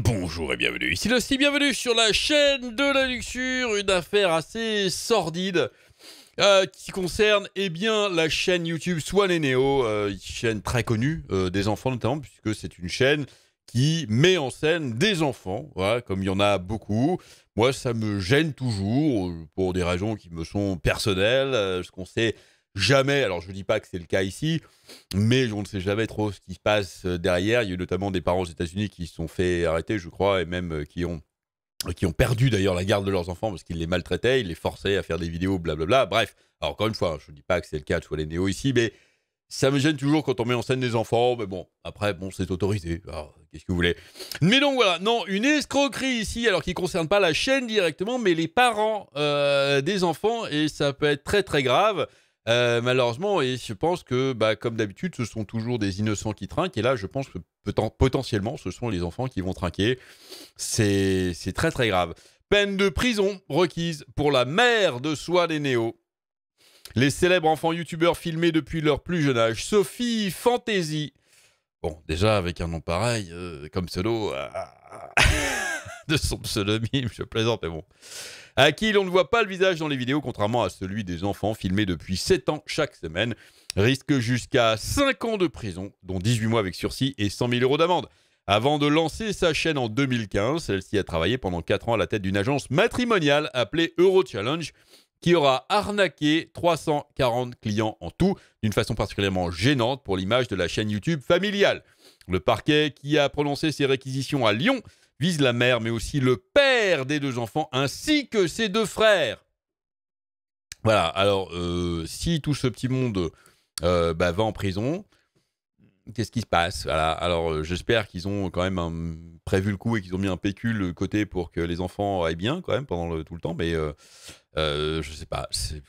Bonjour et bienvenue, ici aussi bienvenue sur la chaîne de la luxure, une affaire assez sordide euh, qui concerne eh bien, la chaîne YouTube Swan et Neo, euh, chaîne très connue euh, des enfants notamment, puisque c'est une chaîne qui met en scène des enfants, voilà, comme il y en a beaucoup. Moi, ça me gêne toujours, pour des raisons qui me sont personnelles, ce qu'on sait jamais, alors je ne dis pas que c'est le cas ici, mais on ne sait jamais trop ce qui se passe euh, derrière. Il y a eu notamment des parents aux États-Unis qui se sont fait arrêter, je crois, et même euh, qui ont qui ont perdu d'ailleurs la garde de leurs enfants parce qu'ils les maltraitaient, ils les forçaient à faire des vidéos, blablabla. Bref, alors encore une fois, hein, je ne dis pas que c'est le cas de les Néo ici, mais ça me gêne toujours quand on met en scène des enfants, mais bon, après, bon, c'est autorisé. qu'est-ce que vous voulez Mais donc voilà, non, une escroquerie ici, alors qui ne concerne pas la chaîne directement, mais les parents euh, des enfants, et ça peut être très très grave. Euh, malheureusement, et je pense que, bah, comme d'habitude, ce sont toujours des innocents qui trinquent. Et là, je pense que potentiellement, ce sont les enfants qui vont trinquer. C'est très très grave. Peine de prison requise pour la mère de soi des Néo. Les célèbres enfants youtubeurs filmés depuis leur plus jeune âge. Sophie Fantasy. Bon, déjà, avec un nom pareil, euh, comme pseudo. Ah, ah, ah. de son pseudonyme, je plaisante, mais bon. À qui l'on ne voit pas le visage dans les vidéos, contrairement à celui des enfants filmés depuis 7 ans chaque semaine, risque jusqu'à 5 ans de prison, dont 18 mois avec sursis et 100 000 euros d'amende. Avant de lancer sa chaîne en 2015, celle-ci a travaillé pendant 4 ans à la tête d'une agence matrimoniale appelée Eurochallenge, qui aura arnaqué 340 clients en tout, d'une façon particulièrement gênante pour l'image de la chaîne YouTube familiale. Le parquet, qui a prononcé ses réquisitions à Lyon, vise la mère, mais aussi le père des deux enfants, ainsi que ses deux frères. Voilà, alors euh, si tout ce petit monde euh, bah, va en prison, qu'est-ce qui se passe voilà. Alors euh, j'espère qu'ils ont quand même prévu le coup et qu'ils ont mis un pécule côté pour que les enfants aillent bien quand même pendant tout le temps, mais je sais pas, c'est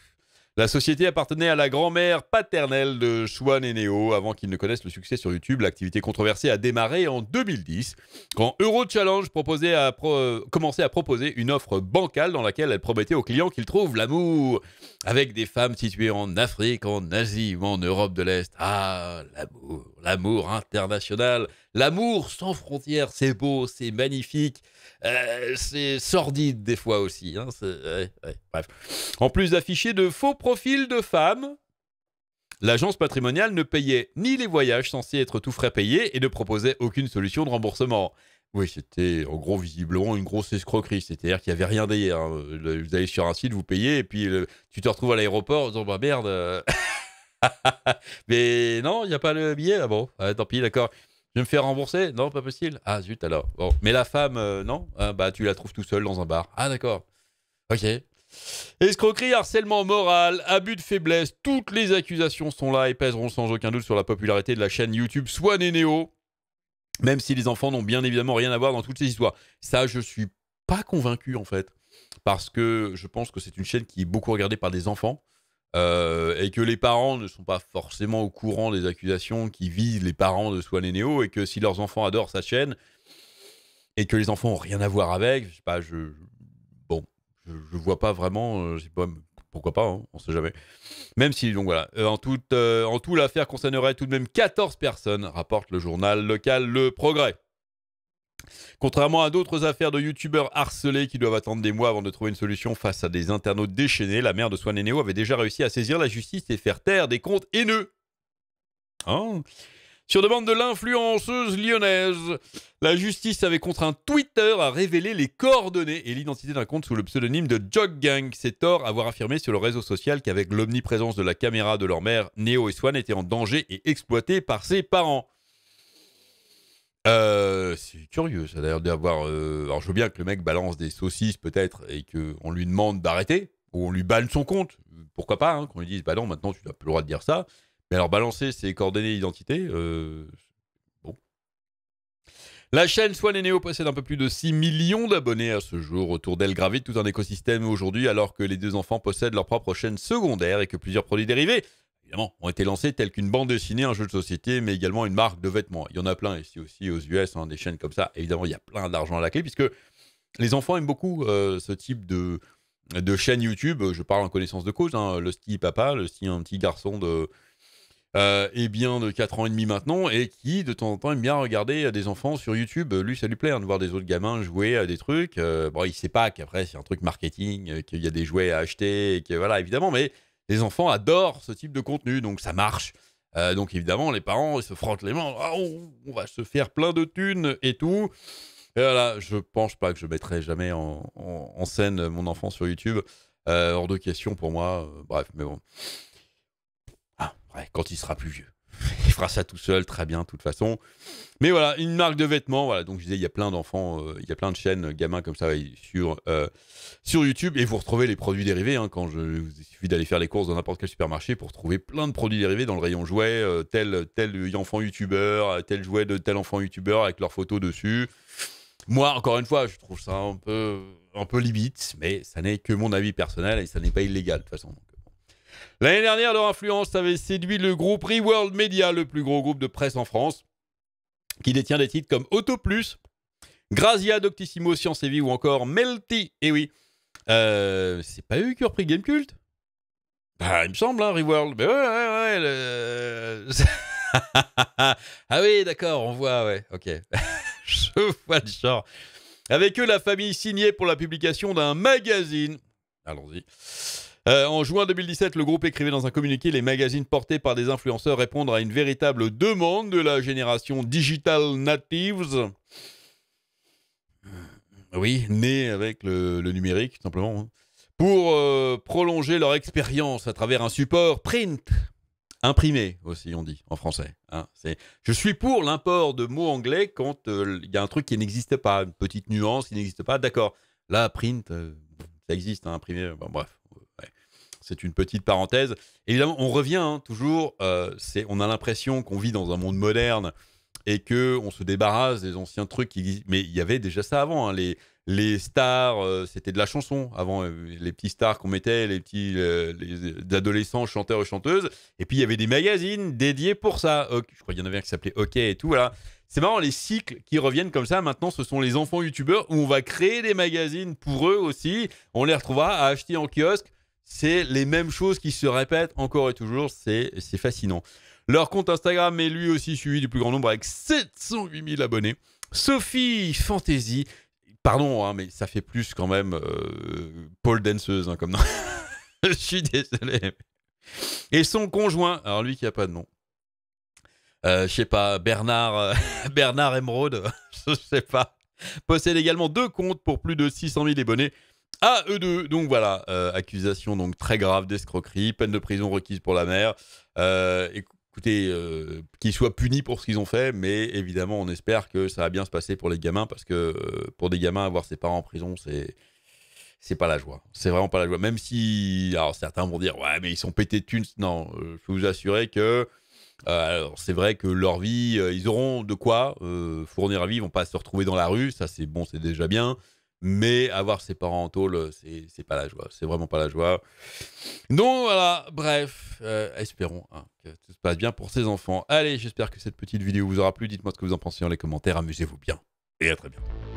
la société appartenait à la grand-mère paternelle de Swan et Neo avant qu'ils ne connaissent le succès sur YouTube. L'activité controversée a démarré en 2010 quand Euro Challenge proposait à euh, commençait à proposer une offre bancale dans laquelle elle promettait aux clients qu'ils trouvent l'amour avec des femmes situées en Afrique, en Asie ou en Europe de l'Est. Ah, l'amour, l'amour international, l'amour sans frontières, c'est beau, c'est magnifique. Euh, c'est sordide des fois aussi. Hein, bref. En plus d'afficher de faux profils de femmes, l'agence patrimoniale ne payait ni les voyages censés être tout frais payés et ne proposait aucune solution de remboursement. Oui, c'était en gros visiblement une grosse escroquerie. C'est-à-dire qu'il n'y avait rien d'ailleurs. Hein. Vous allez sur un site, vous payez, et puis tu te retrouves à l'aéroport en disant Bah merde euh. Mais non, il n'y a pas le billet. Ah bon, ah, tant pis, d'accord. Je me faire rembourser Non, pas possible. Ah zut alors. Bon. Mais la femme, euh, non ah, Bah tu la trouves tout seul dans un bar. Ah d'accord. Ok. Escroquerie, harcèlement moral, abus de faiblesse, toutes les accusations sont là et pèseront sans aucun doute sur la popularité de la chaîne YouTube Swan et Néo, Même si les enfants n'ont bien évidemment rien à voir dans toutes ces histoires. Ça, je suis pas convaincu en fait. Parce que je pense que c'est une chaîne qui est beaucoup regardée par des enfants. Euh, et que les parents ne sont pas forcément au courant des accusations qui visent les parents de Swan et Neo, et que si leurs enfants adorent sa chaîne, et que les enfants n'ont rien à voir avec, je sais pas, je. Bon, je, vois pas vraiment, euh, pourquoi pas, hein, on sait jamais. Même si, donc voilà, euh, en tout, l'affaire concernerait tout de même 14 personnes, rapporte le journal local Le Progrès. Contrairement à d'autres affaires de youtubeurs harcelés qui doivent attendre des mois avant de trouver une solution face à des internautes déchaînés, la mère de Swan et Neo avait déjà réussi à saisir la justice et faire taire des comptes haineux. Hein sur demande de l'influenceuse lyonnaise, la justice avait contraint Twitter à révéler les coordonnées et l'identité d'un compte sous le pseudonyme de Joggang. C'est tort avoir affirmé sur le réseau social qu'avec l'omniprésence de la caméra de leur mère, Neo et Swan étaient en danger et exploités par ses parents. Euh, c'est curieux, ça d'ailleurs d'avoir. Euh, alors, je veux bien que le mec balance des saucisses peut-être et qu'on lui demande d'arrêter ou on lui banne son compte. Pourquoi pas hein, Qu'on lui dise bah non, maintenant tu n'as plus le droit de dire ça. Mais alors balancer ses coordonnées d'identité, euh... bon. La chaîne Swan et Neo possède un peu plus de 6 millions d'abonnés à ce jour. Autour d'elle gravite tout un écosystème aujourd'hui, alors que les deux enfants possèdent leur propre chaîne secondaire et que plusieurs produits dérivés évidemment, ont été lancés tels qu'une bande dessinée, un jeu de société, mais également une marque de vêtements. Il y en a plein ici aussi aux US, hein, des chaînes comme ça. Évidemment, il y a plein d'argent à la clé, puisque les enfants aiment beaucoup euh, ce type de, de chaîne YouTube. Je parle en connaissance de cause, hein, le style papa, le style un petit garçon de... et euh, eh bien de 4 ans et demi maintenant, et qui de temps en temps aime bien regarder euh, des enfants sur YouTube. Lui, ça lui plaît hein, de voir des autres gamins jouer à des trucs. bon, il sait pas qu'après, c'est un truc marketing, qu'il y a des jouets à acheter, et que voilà, évidemment, mais les enfants adorent ce type de contenu, donc ça marche. Euh, donc évidemment, les parents se frottent les mains, ah, on va se faire plein de thunes et tout. Et voilà, je pense pas que je mettrai jamais en, scène mon enfant sur YouTube. Euh, hors de question pour moi, euh, bref, mais bon. Ah, quand il sera plus vieux fera ça tout seul, très bien, de toute façon. Mais voilà, une marque de vêtements. Voilà, donc je disais, il y a plein d'enfants, euh, il y a plein de chaînes euh, gamins comme ça sur, euh, sur YouTube. Et vous retrouvez les produits dérivés. Hein, quand je, il suffit d'aller faire les courses dans n'importe quel supermarché pour trouver plein de produits dérivés dans le rayon jouets. tel, tel enfant youtubeur, tel jouet de tel enfant youtubeur avec leurs photos dessus. Moi, encore une fois, je trouve ça un peu, un peu limite, mais ça n'est que mon avis personnel et ça n'est pas illégal de toute façon. L'année dernière, leur influence avait séduit le groupe Reworld Media, le plus gros groupe de presse en France, qui détient des titres comme Auto Plus, Grazia, Doctissimo, Science et Vie ou encore Melty. Et eh oui, euh, c'est pas eux qui ont repris Gamecult bah, il me semble, hein, Reworld. Mais ouais, ouais, ouais. Euh, ah oui, d'accord, on voit, ouais, ok. Je vois le genre. Avec eux, la famille signait pour la publication d'un magazine. Allons-y. Euh, en juin 2017, le groupe écrivait dans un communiqué les magazines portés par des influenceurs répondre à une véritable demande de la génération digital natives. Euh, oui, née avec le, numérique, tout simplement. Hein. pour euh, prolonger leur expérience à travers un support print, imprimé aussi, on dit en français. Hein. je suis pour l'import de mots anglais quand il y a un truc qui n'existe pas, une petite nuance qui n'existe pas. D'accord, là, print, ça existe, hein, imprimé, bref. C'est une petite parenthèse. Évidemment, on revient hein, toujours. Euh, on a l'impression qu'on vit dans un monde moderne et que on se débarrasse des anciens trucs. Qui, mais il y avait déjà ça avant. Hein, les, stars, euh, c'était de la chanson avant. Euh, les petits stars qu'on mettait, les petits adolescents, chanteurs et chanteuses. Et puis il y avait des magazines dédiés pour ça. je crois qu'il y en avait un qui s'appelait OK et tout. Voilà. C'est marrant, les cycles qui reviennent comme ça, maintenant, ce sont les enfants youtubeurs où on va créer des magazines pour eux aussi. On les retrouvera à acheter en kiosque c'est les mêmes choses qui se répètent encore et toujours. C'est fascinant. Leur compte Instagram est lui aussi suivi du plus grand nombre avec 708 000 abonnés. Sophie Fantasy, pardon, hein, mais ça fait plus quand même euh, Paul Danseuse hein, comme nom. Je suis désolé. Et son conjoint, alors lui qui a pas de nom. Euh, je sais pas, Bernard, euh, Bernard Emeraude, je sais pas, possède également deux comptes pour plus de 600 000 abonnés ah, eux deux. Donc voilà, euh, accusation donc très grave d'escroquerie, peine de prison requise pour la mère. Euh, écoutez, euh, qu'ils soient punis pour ce qu'ils ont fait, mais évidemment, on espère que ça va bien se passer pour les gamins, parce que pour des gamins, avoir ses parents en prison, c'est c'est pas la joie. C'est vraiment pas la joie. Même si, alors certains vont dire, ouais, mais ils sont pétés de thunes. Non, je peux vous assurer que c'est vrai que leur vie, ils auront de quoi fournir à vie, Ils vont pas se retrouver dans la rue. Ça, c'est bon, c'est déjà bien. Mais avoir ses parents en tôle, c'est pas la joie. C'est vraiment pas la joie. Donc voilà, bref, euh, espérons hein, que tout se passe bien pour ses enfants. Allez, j'espère que cette petite vidéo vous aura plu. Dites-moi ce que vous en pensez dans les commentaires. Amusez-vous bien et à très bientôt.